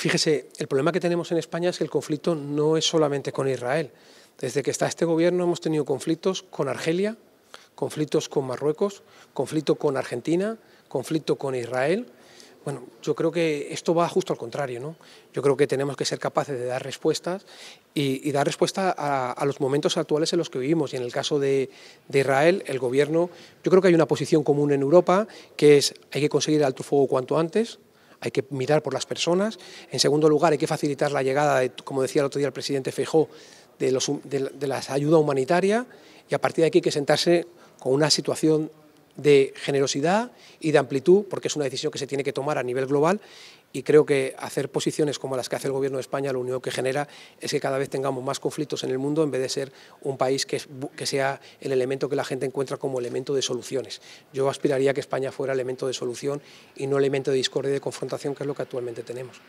Fíjese, el problema que tenemos en España es que el conflicto no es solamente con Israel. Desde que está este gobierno hemos tenido conflictos con Argelia, conflictos con Marruecos, conflicto con Argentina, conflicto con Israel. Bueno, yo creo que esto va justo al contrario, ¿no? Yo creo que tenemos que ser capaces de dar respuestas y, dar respuesta a, los momentos actuales en los que vivimos. Y en el caso de, de, Israel, el gobierno, yo creo que hay una posición común en Europa, que es hay que conseguir alto fuego cuanto antes, hay que mirar por las personas. En segundo lugar, hay que facilitar la llegada, como decía el otro día el presidente Feijó, de, los, de, humanitaria las ayuda humanitaria y a partir de aquí hay que sentarse con una situación de generosidad y de amplitud, porque es una decisión que se tiene que tomar a nivel global y creo que hacer posiciones como las que hace el Gobierno de España lo único que genera es que cada vez tengamos más conflictos en el mundo en vez de ser un país que, que sea el elemento que la gente encuentra como elemento de soluciones. Yo aspiraría a que España fuera elemento de solución y no elemento de discordia y de confrontación, que es lo que actualmente tenemos.